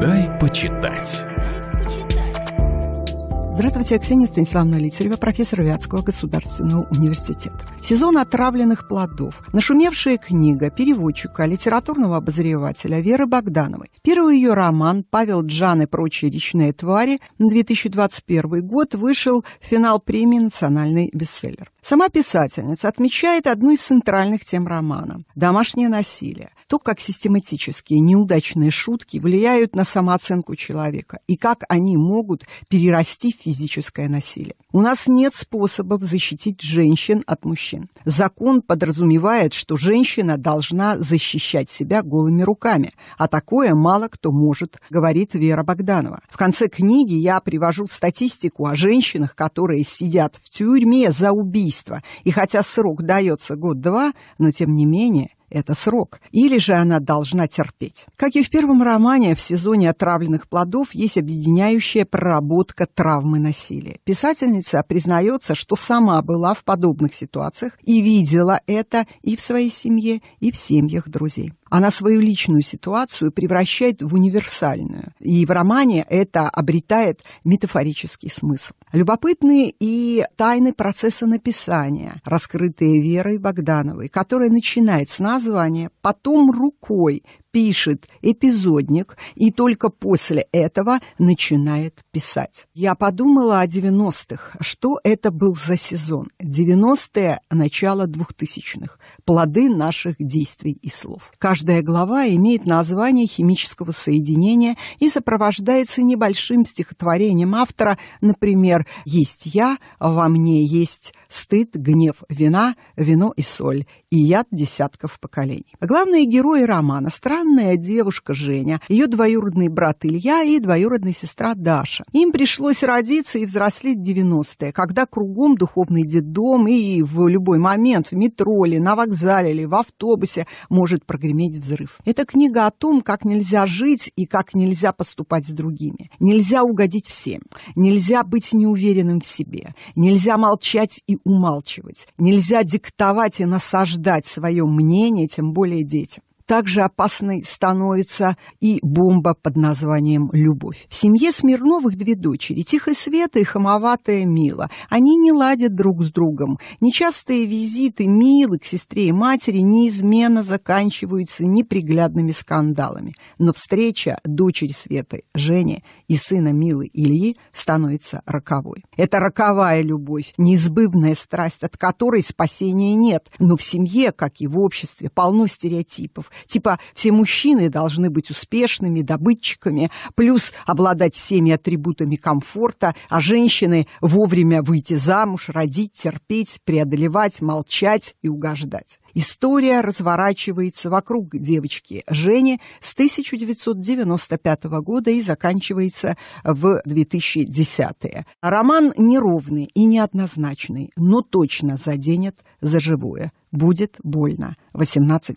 Дай почитать. Здравствуйте, Ксения Станиславовна Литерева, профессор Вятского государственного университета. Сезон отравленных плодов. Нашумевшая книга переводчика, литературного обозревателя Веры Богдановой. Первый ее роман «Павел Джан и прочие речные твари» 2021 год вышел в финал премии «Национальный бестселлер». Сама писательница отмечает одну из центральных тем романа – домашнее насилие, то, как систематические неудачные шутки влияют на самооценку человека и как они могут перерасти в физическое насилие. У нас нет способов защитить женщин от мужчин. Закон подразумевает, что женщина должна защищать себя голыми руками, а такое мало кто может, говорит Вера Богданова. В конце книги я привожу статистику о женщинах, которые сидят в тюрьме за убийство убийства. И хотя срок дается год-два, но тем не менее это срок, или же она должна терпеть. Как и в первом романе, в сезоне «Отравленных плодов» есть объединяющая проработка травмы насилия. Писательница признается, что сама была в подобных ситуациях и видела это и в своей семье, и в семьях друзей она свою личную ситуацию превращает в универсальную. И в романе это обретает метафорический смысл. Любопытные и тайны процесса написания, раскрытые Верой Богдановой, которая начинает с названия, потом рукой пишет эпизодник и только после этого начинает писать. Я подумала о 90-х. Что это был за сезон? 90-е, начало 2000-х. Плоды наших действий и слов. Каждая глава имеет название химического соединения и сопровождается небольшим стихотворением автора, например, «Есть я, во мне есть стыд, гнев, вина, вино и соль, и яд десятков поколений». Главные герои романа – стран странная девушка Женя, ее двоюродный брат Илья и двоюродная сестра Даша. Им пришлось родиться и взрослеть 90-е, когда кругом духовный детдом и в любой момент в метро или на вокзале или в автобусе может прогреметь взрыв. Это книга о том, как нельзя жить и как нельзя поступать с другими. Нельзя угодить всем. Нельзя быть неуверенным в себе. Нельзя молчать и умалчивать. Нельзя диктовать и насаждать свое мнение, тем более детям также опасной становится и бомба под названием «Любовь». В семье Смирновых две дочери – Тихая Света и хамоватая Мила. Они не ладят друг с другом. Нечастые визиты Милы к сестре и матери неизменно заканчиваются неприглядными скандалами. Но встреча дочери Светы Жени и сына Милы Ильи становится роковой. Это роковая любовь, неизбывная страсть, от которой спасения нет. Но в семье, как и в обществе, полно стереотипов, Типа все мужчины должны быть успешными, добытчиками, плюс обладать всеми атрибутами комфорта, а женщины вовремя выйти замуж, родить, терпеть, преодолевать, молчать и угождать. История разворачивается вокруг девочки Жени с 1995 года и заканчивается в 2010-е. Роман неровный и неоднозначный, но точно заденет за живое. Будет больно. 18+.